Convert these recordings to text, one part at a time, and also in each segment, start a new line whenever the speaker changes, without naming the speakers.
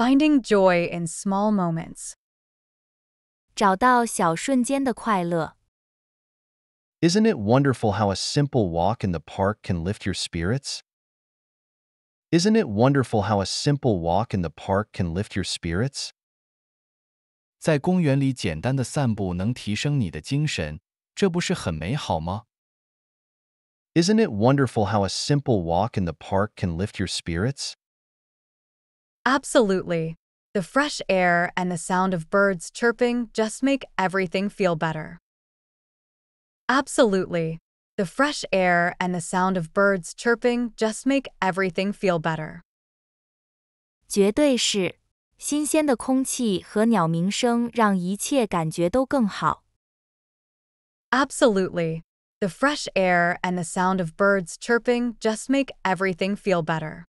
Finding joy in small moments. is
not it wonderful how a simple walk in the park can lift your spirits? Isn't it wonderful how a simple walk in the park can lift your spirits? 在公园里简单的散步能提升你的精神，这不是很美好吗？Isn't it wonderful how a simple walk in the park can lift your spirits?
Absolutely. The fresh air and the sound of birds chirping just make everything feel better. Absolutely. The fresh air and the sound of birds chirping just make everything feel better. 绝对是，新鲜的空气和鸟鸣声让一切感觉都更好。Absolutely. The fresh air and the sound of birds chirping just make everything feel better.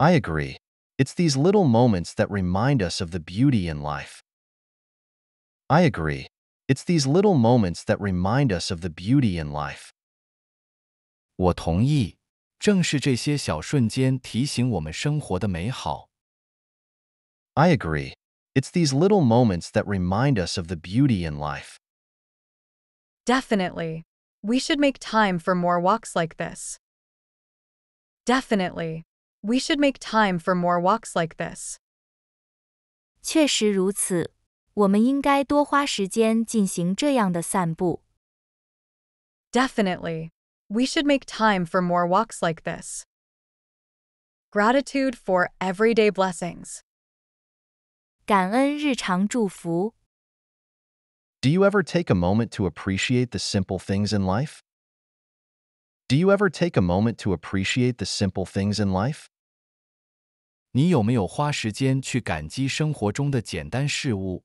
I agree. It's these little moments that remind us of the beauty in life. I agree. It's these little moments that remind us of the beauty in life. 我同意，正是这些小瞬间提醒我们生活的美好。I agree. It's these little moments that remind us of the beauty in life.
Definitely. We should make time for more walks like this. Definitely. We should make time for more walks like this. 确实如此，我们应该多花时间进行这样的散步。Definitely. We should make time for more walks like this. Gratitude for everyday blessings. 感恩日常祝福。
Do you ever take a moment to appreciate the simple things in life? Do you ever take a moment to appreciate the simple things in life? 你有没有花时间去感激生活中的简单事物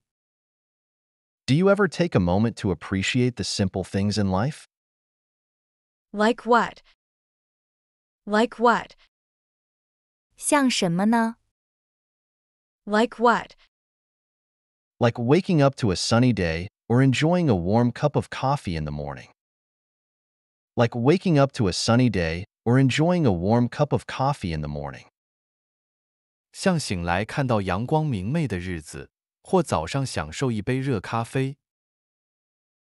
？Do you ever take a moment to appreciate the simple things in life?
Like what? Like what? 像什么呢？Like what?
Like waking up to a sunny day or enjoying a warm cup of coffee in the morning. Like waking up to a sunny day or enjoying a warm cup of coffee in the morning. 像醒来看到阳光明媚的日子，或早上享受一杯热咖啡。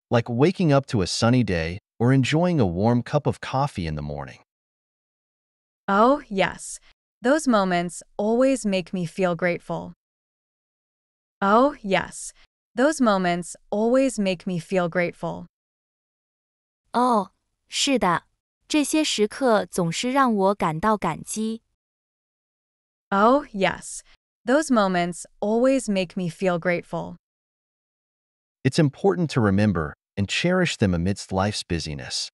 Like waking up to a sunny day or enjoying a warm cup of coffee in the morning.
Oh, yes. Those moments always make me feel grateful. Oh, yes. Those moments always make me feel grateful. Oh, 是的，这些时刻总是让我感到感激。Oh, yes. Those moments always make me feel grateful.
It's important to remember and cherish them amidst life's busyness.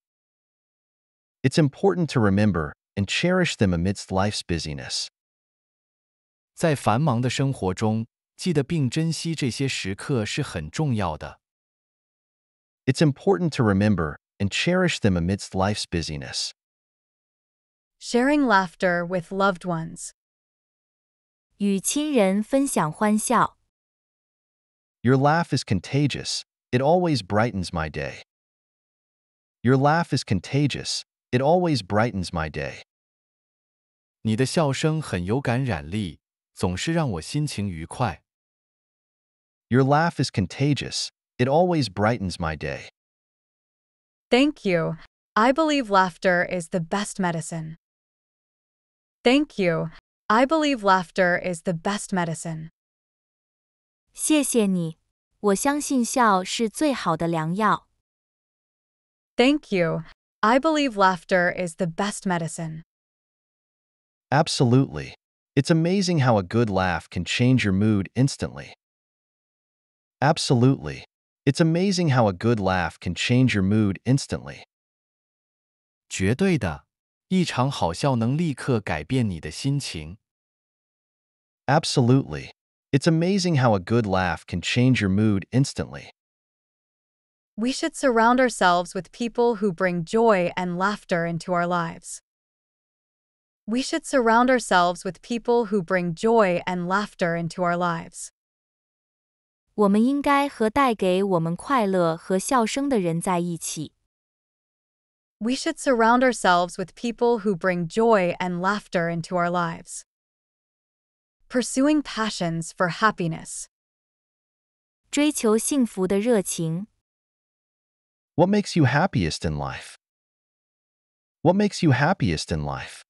It's important to remember and cherish them amidst life's busyness. 在繁忙的生活中，记得并珍惜这些时刻是很重要的。It's important to remember and cherish them amidst life's busyness.
Sharing laughter with loved ones. 与亲人分享欢笑。
Your laugh is contagious. It always brightens my day. Your laugh is contagious. It always brightens my day. 你的笑声很有感染力，总是让我心情愉快。Your laugh is contagious. It always brightens my day.
Thank you. I believe laughter is the best medicine. Thank you. I believe laughter is the best medicine. 谢谢你，我相信笑是最好的良药。Thank you. I believe laughter is the best medicine.
Absolutely. It's amazing how a good laugh can change your mood instantly. Absolutely. It's amazing how a good laugh can change your mood instantly. 绝对的，一场好笑能立刻改变你的心情。Absolutely. It's amazing how a good laugh can change your mood instantly.
We should surround ourselves with people who bring joy and laughter into our lives. We should surround ourselves with people who bring joy and laughter into our lives. 我们应该和带给我们快乐和笑声的人在一起。We should surround ourselves with people who bring joy and laughter into our lives. Pursuing passions for happiness. What
makes you happiest in life? What makes you happiest in life?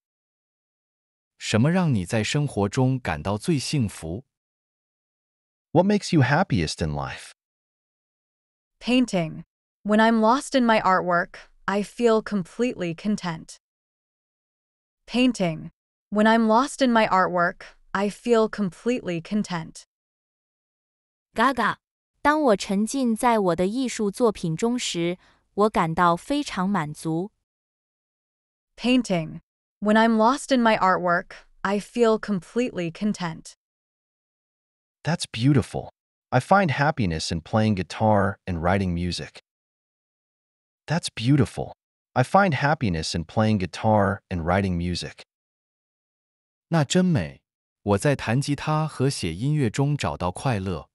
What makes you happiest in life?
Painting. When I'm lost in my artwork, I feel completely content. Painting. When I'm lost in my artwork, I feel completely content. Gaga，当我沉浸在我的艺术作品中时，我感到非常满足。Painting. When I'm lost in my artwork, I feel completely content.
That's beautiful. I find happiness in playing guitar and writing music. That's beautiful. I find happiness in playing guitar and writing music. 那真美。我在弹吉他和写音乐中找到快乐。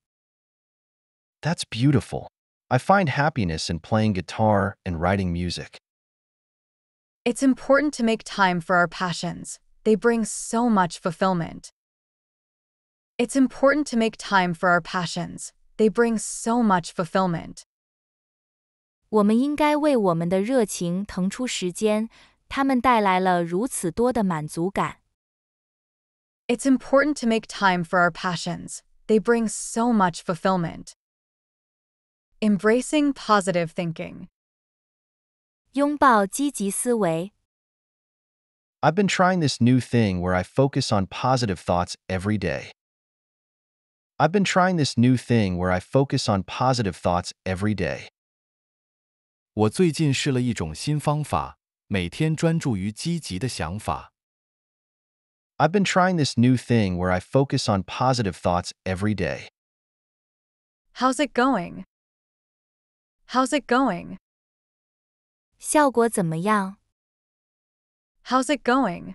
That's beautiful. I find happiness in playing guitar and writing music.
It's important to make time for our passions. They bring so much fulfillment. It's important to make time for our passions. They bring so much fulfillment. 我们应该为我们的热情腾出时间，它们带来了如此多的满足感。it's important to make time for our passions. They bring so much fulfillment. Embracing positive thinking. 拥抱积极思维.
I've been trying this new thing where I focus on positive thoughts every day. I've been trying this new thing where I focus on positive thoughts every day. 我最近试了一种新方法，每天专注于积极的想法。I've been trying this new thing where I focus on positive thoughts every day.
How's it going? How's it going? 效果怎么样? How's it going?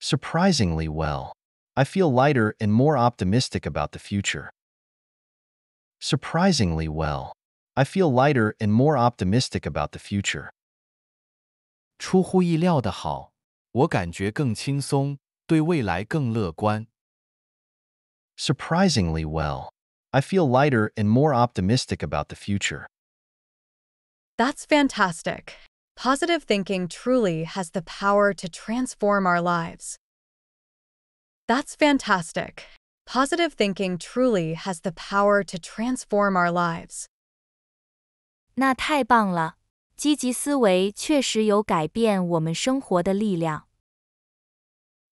Surprisingly well. I feel lighter and more optimistic about the future. Surprisingly well. I feel lighter and more optimistic about the future. 出乎意料的好。我感觉更轻松，对未来更乐观。Surprisingly well. I feel lighter and more optimistic about the future.
That's fantastic. Positive thinking truly has the power to transform our lives. That's fantastic. Positive thinking truly has the power to transform our lives. 那太棒了！积极思维确实有改变我们生活的力量。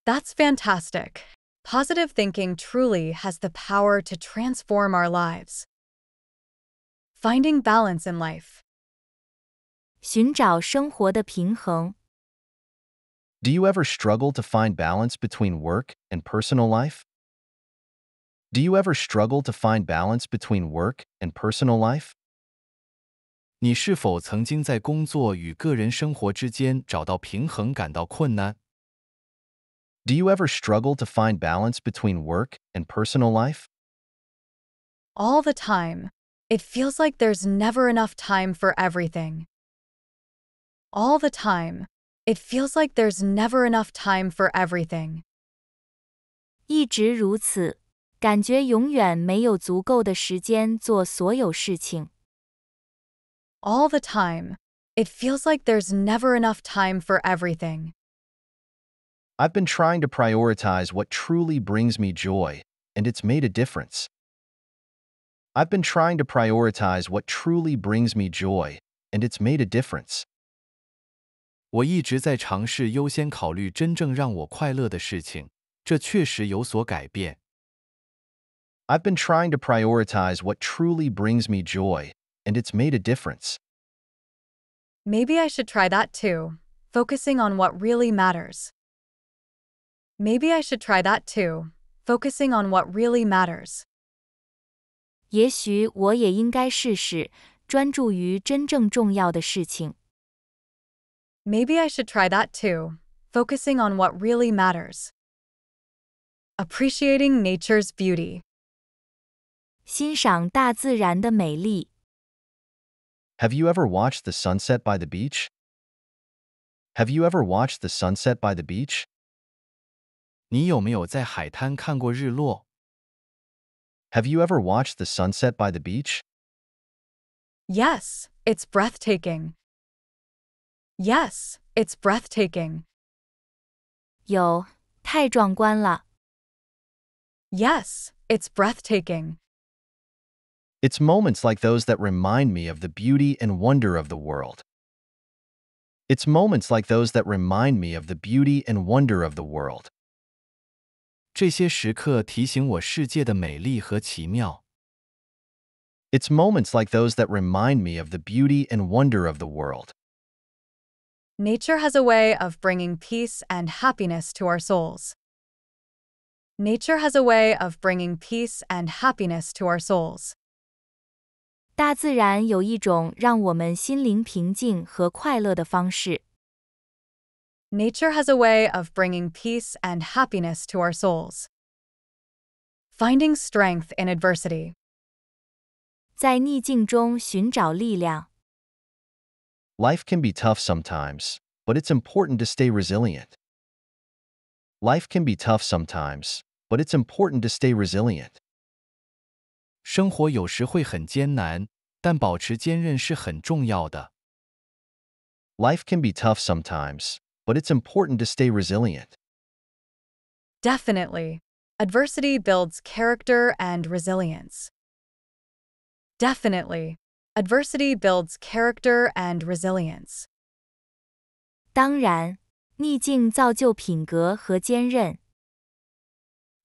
that's fantastic. Positive thinking truly has the power to transform our lives. Finding balance in life. Do
you ever struggle to find balance between work and personal life? Do you ever struggle to find balance between work and personal life? 你是否曾经在工作与个人生活之间找到平衡感到困难？do you ever struggle to find balance between work and personal life?
All the time. It feels like there's never enough time for everything. All the time. It feels like there's never enough time for everything. All the time. It feels like there's never enough time for everything.
I've been trying to prioritize what truly brings me joy, and it's made a difference. I've been trying to prioritize what truly brings me joy, and it's made a difference. 我一直在尝试优先考虑真正让我快乐的事情，这确实有所改变。I've been trying to prioritize what truly brings me joy, and it's made a difference.
Maybe I should try that too, focusing on what really matters. Maybe I should try that too, focusing on what really matters. 也许我也应该试试专注于真正重要的事情。Maybe I should try that too, focusing on what really matters. Appreciating nature's beauty. 欣赏大自然的美
丽。Have you ever watched the sunset by the beach? Have you ever watched the sunset by the beach? Have you ever watched the sunset by the beach?
Yes, it's breathtaking. Yes, it's breathtaking. 有，太壮观了。Yes, it's breathtaking.
It's moments like those that remind me of the beauty and wonder of the world. It's moments like those that remind me of the beauty and wonder of the world. 这些时刻提醒我世界的美丽和奇妙。It's moments like those that remind me of the beauty and wonder of the world.
Nature has a way of bringing peace and happiness to our souls. Nature has a way of bringing peace and happiness to our souls. 大自然有一种让我们心灵平静和快乐的方式。Nature has a way of bringing peace and happiness to our souls. Finding strength in adversity. Life
can be tough sometimes, but it's important to stay resilient. Life can be tough sometimes, but it's important to stay resilient. Life can be tough sometimes, but it's important to stay resilient.
Definitely. Adversity builds character and resilience. Definitely. Adversity builds character and resilience.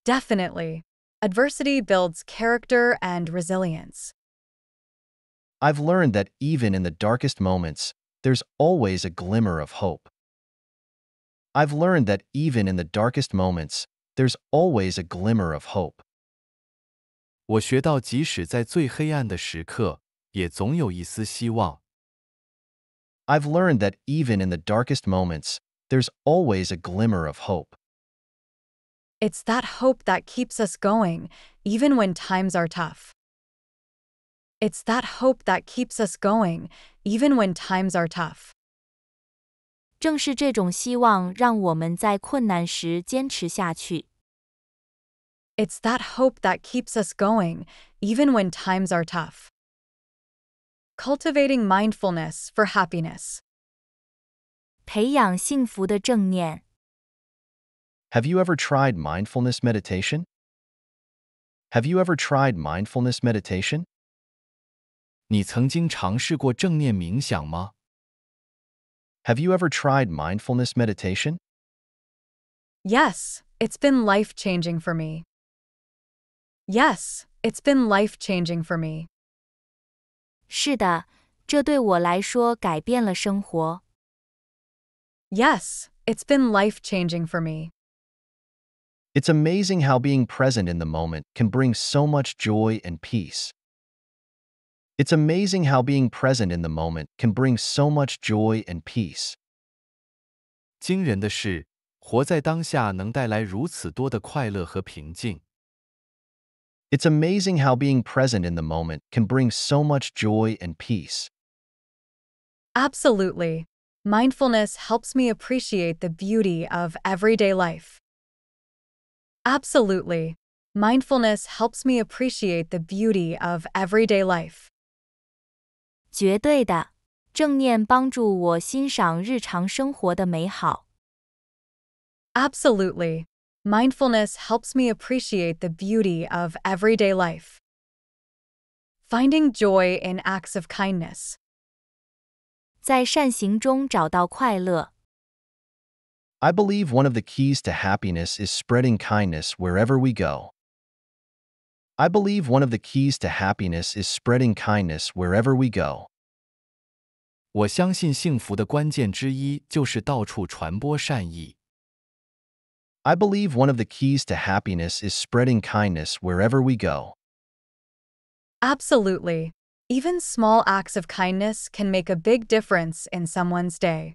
Definitely, Adversity builds character and resilience.
I've learned that even in the darkest moments, there's always a glimmer of hope. I've learned that even in the darkest moments, there's always a glimmer of hope. 我学到，即使在最黑暗的时刻，也总有一丝希望。I've learned that even in the darkest moments, there's always a glimmer of hope.
It's that hope that keeps us going, even when times are tough. It's that hope that keeps us going, even when times are tough. 正是这种希望，让我们在困难时坚持下去。It's that hope that keeps us going, even when times are tough. Cultivating mindfulness for happiness. 培养幸福的正念。
Have you ever tried mindfulness meditation? Have you ever tried mindfulness meditation? 你曾经尝试过正念冥想吗？have you ever tried mindfulness meditation?
Yes, it's been life changing for me. Yes, it's been life changing for me. Yes, it it's been life changing for me.
It's amazing how being present in the moment can bring so much joy and peace. It's amazing how being present in the moment can bring so much joy and peace. 惊人的是，活在当下能带来如此多的快乐和平静。It's amazing how being present in the moment can bring so much joy and peace.
Absolutely. Mindfulness helps me appreciate the beauty of everyday life. Absolutely. Mindfulness helps me appreciate the beauty of everyday life. 绝对的正念帮助我欣赏日常生活的美好。Absolutely. Mindfulness helps me appreciate the beauty of everyday life. Finding joy in acts of kindness. I
believe one of the keys to happiness is spreading kindness wherever we go. I believe one of the keys to happiness is spreading kindness wherever we go. 我相信幸福的关键之一就是到处传播善意。I believe one of the keys to happiness is spreading kindness wherever we go.
Absolutely. Even small acts of kindness can make a big difference in someone's day.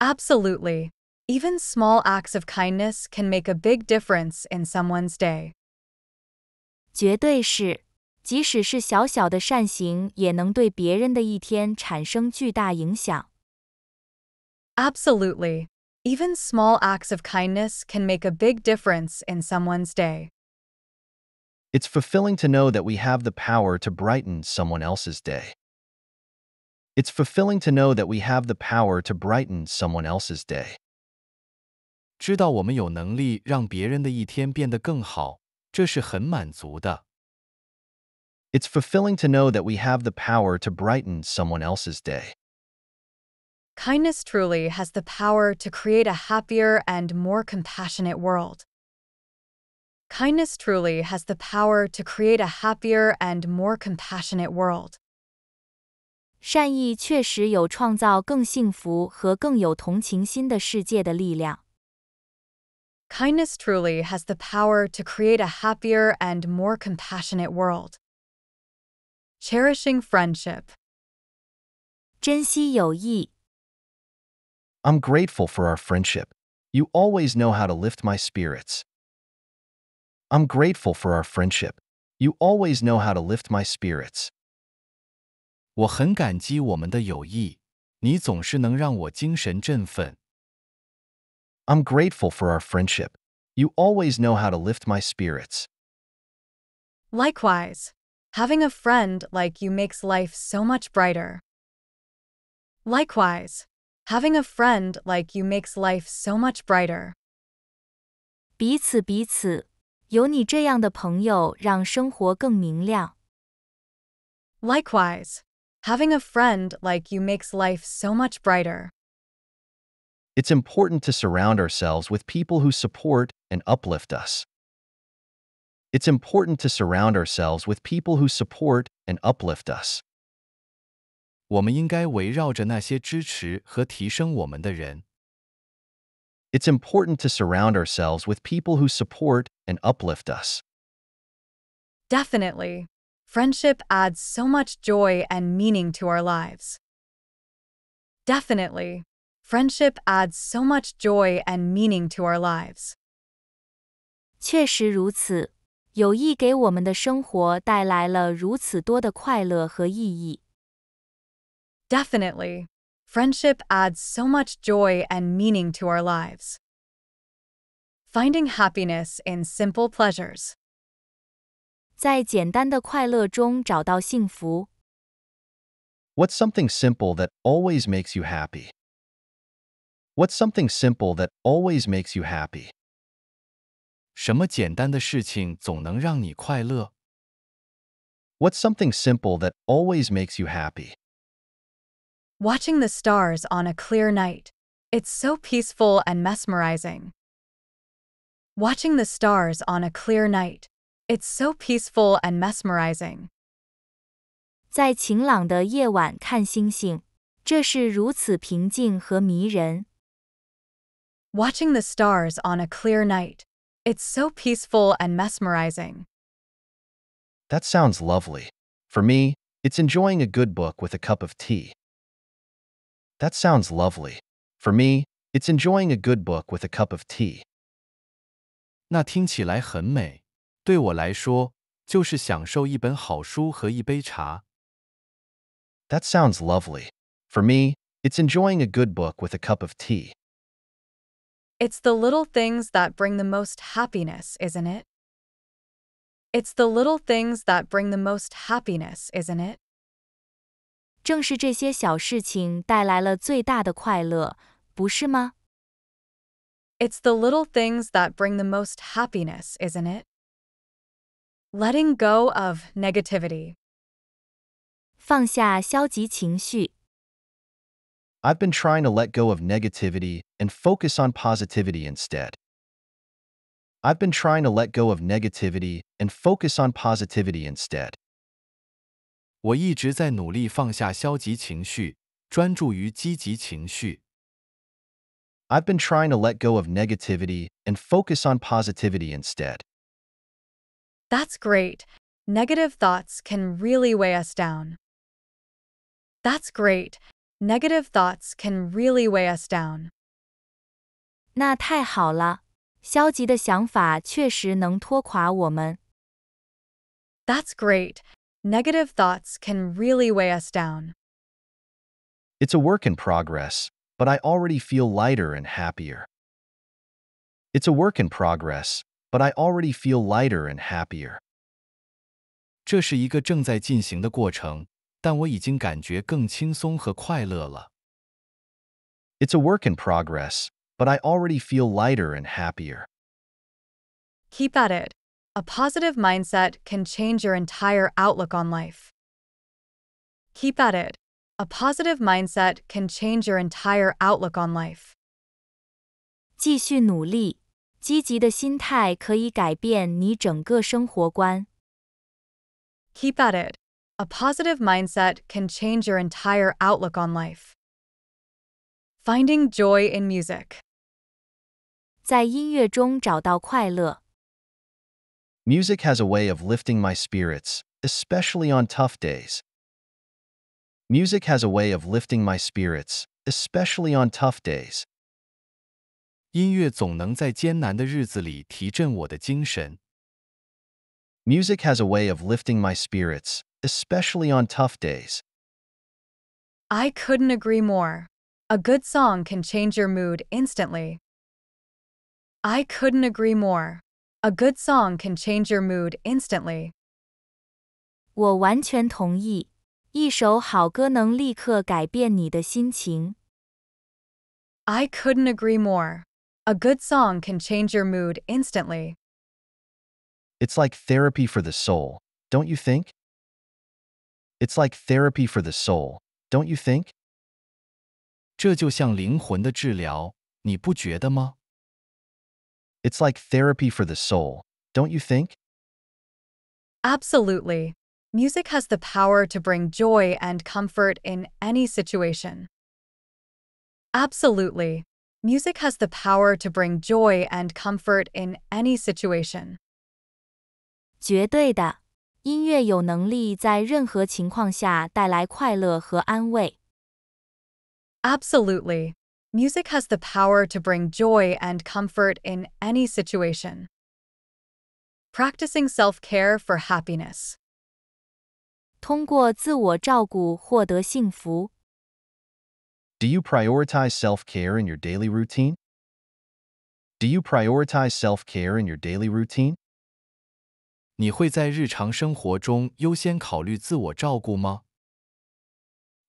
Absolutely. Even small acts of kindness can make a big difference in someone's day. 绝对是，即使是小小的善行，也能对别人的一天产生巨大影响。Absolutely. Even small acts of kindness can make a big difference in someone's day.
It's fulfilling to know that we have the power to brighten someone else's day. It's fulfilling to know that we have the power to brighten someone else's day. 知道我们有能力让别人的一天变得更好，这是很满足的。It's fulfilling to know that we have the power to brighten someone else's day.
Kindness truly has the power to create a happier and more compassionate world. Kindness truly has the power to create a happier and more compassionate world. 善意确实有创造更幸福和更有同情心的世界的力量。Kindness truly has the power to create a happier and more compassionate world. Cherishing friendship. 珍惜友谊.
I'm grateful for our friendship. You always know how to lift my spirits. I'm grateful for our friendship. You always know how to lift my spirits. 我很感激我们的友谊，你总是能让我精神振奋。I'm grateful for our friendship. You always know how to lift my spirits.
Likewise, having a friend like you makes life so much brighter. Likewise, having a friend like you makes life so much brighter. Likewise, having a friend like you makes life so much brighter.
It's important to surround ourselves with people who support and uplift us. It's important to surround ourselves with people who support and uplift us. It's important to surround ourselves with people who support and uplift us.
Definitely. Friendship adds so much joy and meaning to our lives. Definitely friendship adds so much joy and meaning to our lives. 确实如此，友谊给我们的生活带来了如此多的快乐和意义。Definitely, friendship adds so much joy and meaning to our lives. Finding happiness in simple pleasures. 在简单的快乐中找到幸
福。What's something simple that always makes you happy? What's something simple that always makes you happy? What's something simple that always makes you happy?
Watching the stars on a clear night. It's so peaceful and mesmerizing. Watching the stars on a clear night. It's so peaceful and mesmerizing. 在晴朗的夜晚看星星，这是如此平静和迷人。Watching the stars on a clear night. It's so peaceful and mesmerizing.
That sounds lovely. For me, it's enjoying a good book with a cup of tea. That sounds lovely. For me, it's enjoying a good book with a cup of tea. That sounds lovely. For me, it's enjoying a good book with a cup of tea.
It's the little things that bring the most happiness, isn't it? It's the little things that bring the most happiness, isn't it? 正是这些小事情带来了最大的快乐，不是吗？It's the little things that bring the most happiness, isn't it? Letting go of negativity. 放下消极情绪。
I've been trying to let go of negativity and focus on positivity instead. I've been trying to let go of negativity and focus on positivity instead. 我一直在努力放下消极情绪，专注于积极情绪。I've been trying to let go of negativity and focus on positivity instead.
That's great. Negative thoughts can really weigh us down. That's great. Negative thoughts can really weigh us down. 那太好了，消极的想法确实能拖垮我们。That's great. Negative thoughts can really weigh us down.
It's a work in progress, but I already feel lighter and happier. It's a work in progress, but I already feel lighter and happier. 这是一个正在进行的过程，但我已经感觉更轻松和快乐了。It's a work in progress, but I already feel lighter and happier.
Keep at it. A positive mindset can change your entire outlook on life. Keep at it. A positive mindset can change your entire outlook on life. 继续努力，积极的心态可以改变你整个生活观。Keep at it. A positive mindset can change your entire outlook on life. Finding joy in music. Music
has a way of lifting my spirits, especially on tough days. Music has a way of lifting my spirits, especially on tough days. Music has a way of lifting my spirits, especially on tough days.
I couldn't agree more. A good song can change your mood instantly. I couldn't agree more. A good song can change your mood instantly. 我完全同意，一首好歌能立刻改变你的心情。I couldn't agree more. A good song can change your mood instantly.
It's like therapy for the soul, don't you think? It's like therapy for the soul, don't you think? It's like therapy for the soul, don't you think?
Absolutely. Music has the power to bring joy and comfort in any situation. Absolutely. Music has the power to bring joy and comfort in any situation. 绝对的。音乐有能力在任何情况下带来快乐和安慰。Absolutely. Music has the power to bring joy and comfort in any situation. Practicing self-care for happiness. Do you
prioritize self-care in your daily routine? Do you prioritize self-care in your daily routine? 你会在日常生活中优先考虑自我照顾吗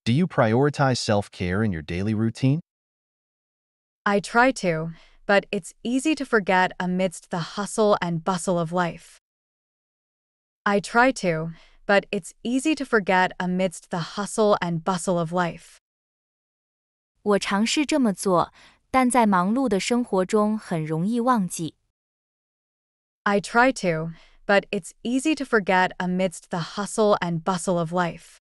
？Do you prioritize self-care in your daily routine?
I try to, but it's easy to forget amidst the hustle and bustle of life. I try to, but it's easy to forget amidst the hustle and bustle of life. 我尝试这么做，但在忙碌的生活中很容易忘记。I try to, but it's easy to forget amidst the hustle and bustle of life.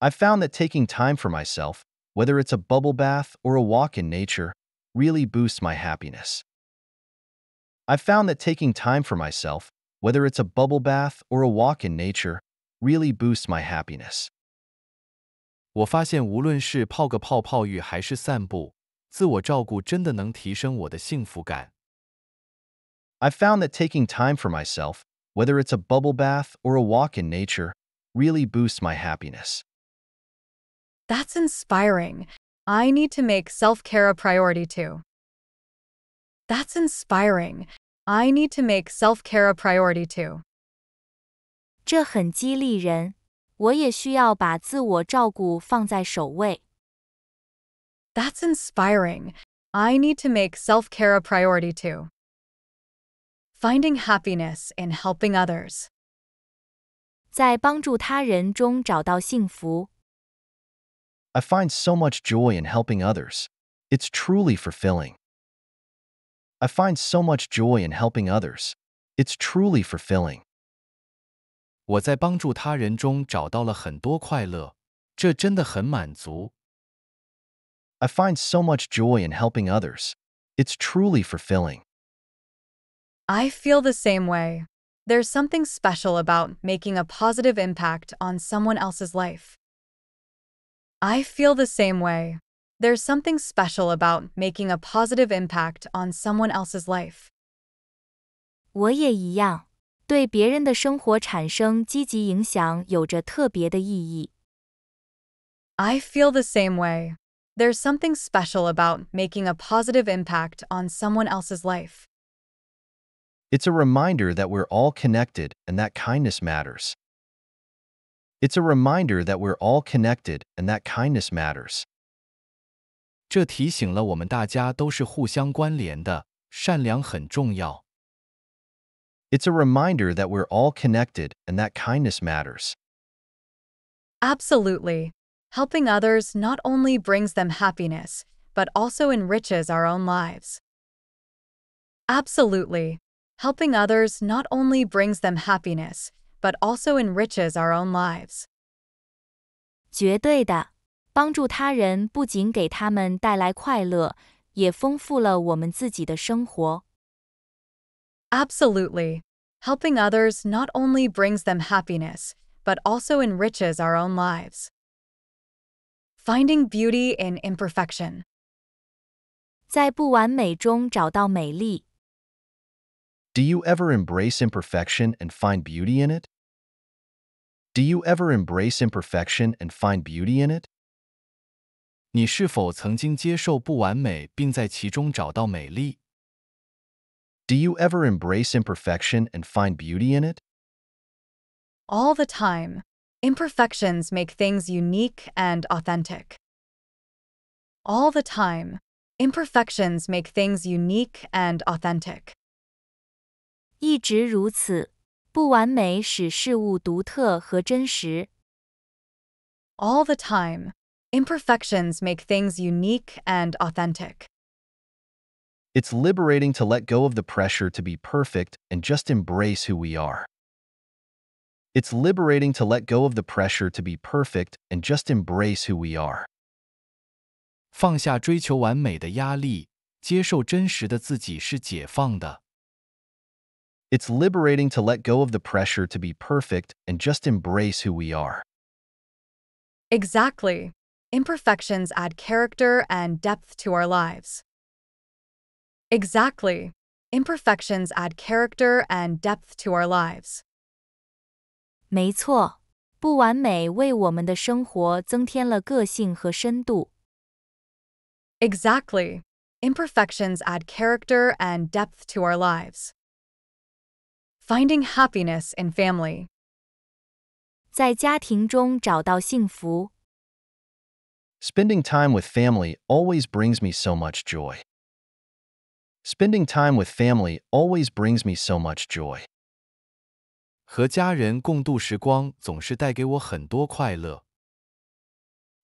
I've found that taking time for myself, whether it's a bubble bath or a walk in nature, really boosts my happiness. I've found that taking time for myself, whether it's a bubble bath or a walk in nature, really boosts my happiness. 我发现，无论是泡个泡泡浴还是散步，自我照顾真的能提升我的幸福感。I've found that taking time for myself, whether it's a bubble bath or a walk in nature, really boosts my happiness.
That's inspiring. I need to make self care a priority too. That's inspiring. I need to make self care a priority too. 这很激励人，我也需要把自我照顾放在首位。That's inspiring. I need to make self care a priority too. Finding happiness in helping others. I find
so much joy in helping others. It's truly fulfilling. I find so much joy in helping others. It's truly fulfilling. I find so much joy in helping others. It's truly fulfilling. I
feel the same way. There's something special about making a positive impact on someone else's life. I feel the same way. There's something special about making a positive impact on someone else's life. 我也一样，对别人的生活产生积极影响有着特别的意义。I feel the same way. There's something special about making a positive impact on someone else's life.
It's a reminder that we're all connected and that kindness matters. It's a reminder that we're all connected and that kindness matters. 这提醒了我们大家都是互相关联的，善良很重要。It's a reminder that we're all connected and that kindness matters.
Absolutely. Helping others not only brings them happiness, but also enriches our own lives. Absolutely. Helping others not only brings them happiness, but also enriches our own lives. 绝对的，帮助他人不仅给他们带来快乐，也丰富了我们自己的生活。Absolutely. Helping others not only brings them happiness, but also enriches our own lives. Finding beauty in imperfection. 在不完美中找到美丽。
do you ever embrace imperfection and find beauty in it? Do you ever embrace imperfection and find beauty in it? 你是否曾经接受不完美并在其中找到美丽？Do you ever embrace imperfection and find beauty in it?
All the time. Imperfections make things unique and authentic. All the time. Imperfections make things unique and authentic. 一直如此。不完美使事物独特和真实。All the time, imperfections make things unique and authentic.
It's liberating to let go of the pressure to be perfect and just embrace who we are. It's liberating to let go of the pressure to be perfect and just embrace who we are. 放下追求完美的压力，接受真实的自己是解放的。it's liberating to let go of the pressure to be perfect and just embrace who we are.
Exactly. Imperfections add character and depth to our lives. Exactly. Imperfections add character and depth to our lives. 没错，不完美为我们的生活增添了个性和深度。Exactly. Imperfections add character and depth to our lives. Finding happiness in family. Spending
time with family always brings me so much joy. Spending time with family always brings me so much joy.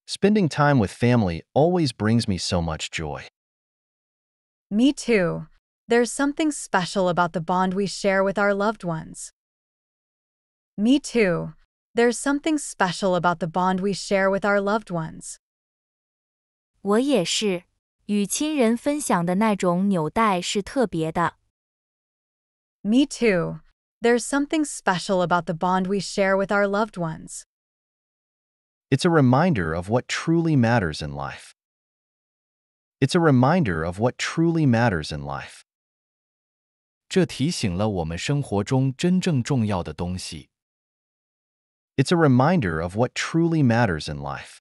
Spending time with family always brings me so much joy.
Me too. There's something special about the bond we share with our loved ones. Me too. There's something special about the bond we share with our loved ones. 我也是，与亲人分享的那种纽带是特别的。Me too. There's something special about the bond we share with our loved ones.
It's a reminder of what truly matters in life. It's a reminder of what truly matters in life. 这提醒了我们生活中真正重要的东西。It's a reminder of what truly matters in life.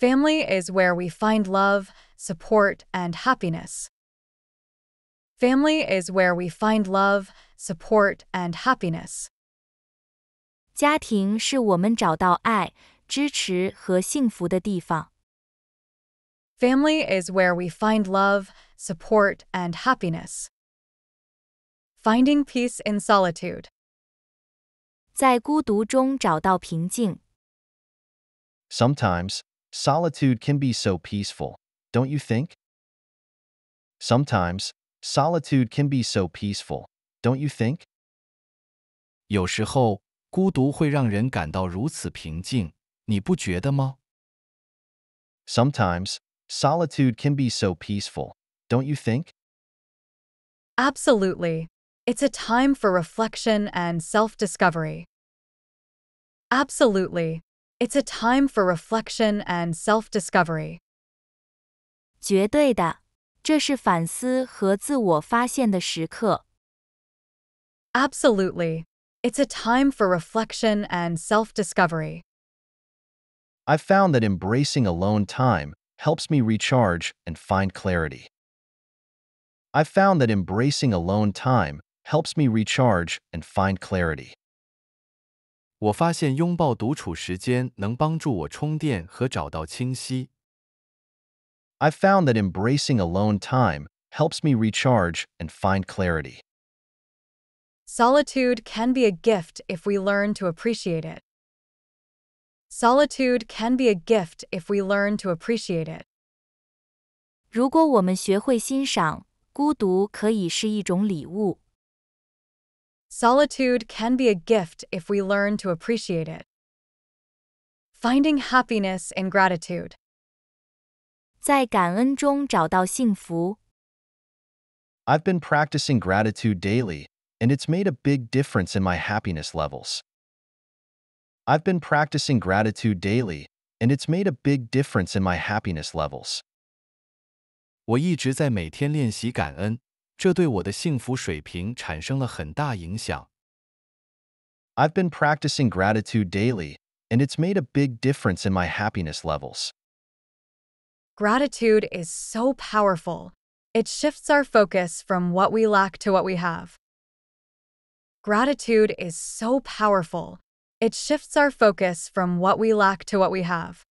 Family is where we find love, support, and happiness. Family is where we find love, support, and happiness. Family is where we find love, support, and happiness. Finding Peace in Solitude. Sometimes,
solitude can be so peaceful, don't you think? Sometimes, solitude can be so peaceful, don't you think? Sometimes, solitude can be so peaceful, don't you think?
Absolutely. It's a time for reflection and self discovery. Absolutely. It's a time for reflection and self discovery. 绝对的，这是反思和自我发现的时刻。Absolutely. It's a time for reflection and self discovery.
I've found that embracing alone time helps me recharge and find clarity. I've found that embracing alone time helps me recharge and find clarity. 我发现拥抱独处时间能帮助我充电和找到清晰 i found that embracing alone time helps me recharge and find clarity.
Solitude can be a gift if we learn to appreciate it. Solitude can be a gift if we learn to appreciate it. 如果我们学会欣赏，孤独可以是一种礼物。Solitude can be a gift if we learn to appreciate it. Finding happiness in gratitude. i
have been practicing gratitude daily, and it's made a big difference in my happiness levels. I've been practicing gratitude daily, and it's made a big difference in my happiness levels. 我一直在每天练习感恩，这对我的幸福水平产生了很大影响。I've been practicing gratitude daily, and it's made a big difference in my happiness levels.
Gratitude is so powerful. It shifts our focus from what we lack to what we have. Gratitude is so powerful. It shifts our focus from what we lack to what we have.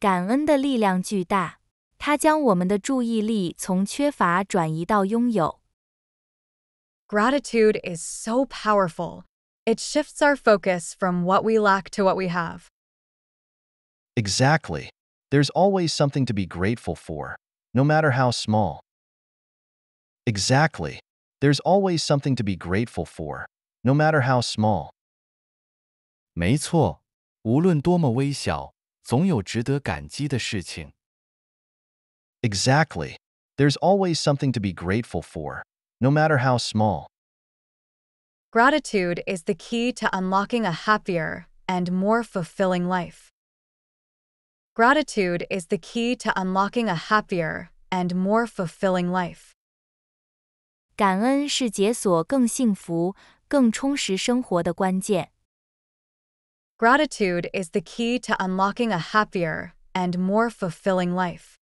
感恩的力量巨大。它将我们的注意力从缺乏转移到拥有。Gratitude is so powerful. It shifts our focus from what we lack to what we have.
Exactly. There's always something to be grateful for, no matter how small. Exactly. There's always something to be grateful for, no matter how small. 没错，无论多么微小，总有值得感激的事情。Exactly. There's always something to be grateful for, no matter how small.
Gratitude is the key to unlocking a happier and more fulfilling life. Gratitude is the key to unlocking a happier and more fulfilling life. 感恩是解锁更幸福、更充实生活的关键。Gratitude is the key to unlocking a happier and more fulfilling life.